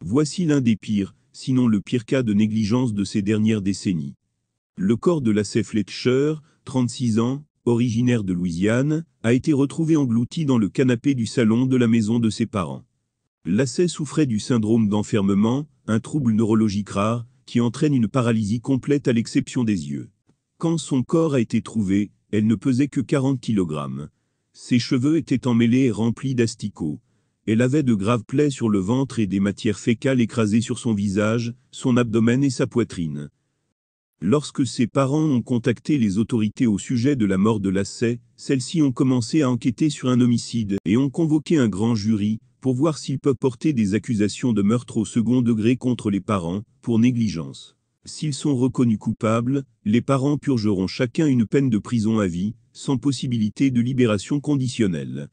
Voici l'un des pires, sinon le pire cas de négligence de ces dernières décennies. Le corps de Lacet Fletcher, 36 ans, originaire de Louisiane, a été retrouvé englouti dans le canapé du salon de la maison de ses parents. Lacet souffrait du syndrome d'enfermement, un trouble neurologique rare, qui entraîne une paralysie complète à l'exception des yeux. Quand son corps a été trouvé, elle ne pesait que 40 kg. Ses cheveux étaient emmêlés et remplis d'asticots. Elle avait de graves plaies sur le ventre et des matières fécales écrasées sur son visage, son abdomen et sa poitrine. Lorsque ses parents ont contacté les autorités au sujet de la mort de Lasset, celles-ci ont commencé à enquêter sur un homicide et ont convoqué un grand jury pour voir s'ils peuvent porter des accusations de meurtre au second degré contre les parents pour négligence. S'ils sont reconnus coupables, les parents purgeront chacun une peine de prison à vie, sans possibilité de libération conditionnelle.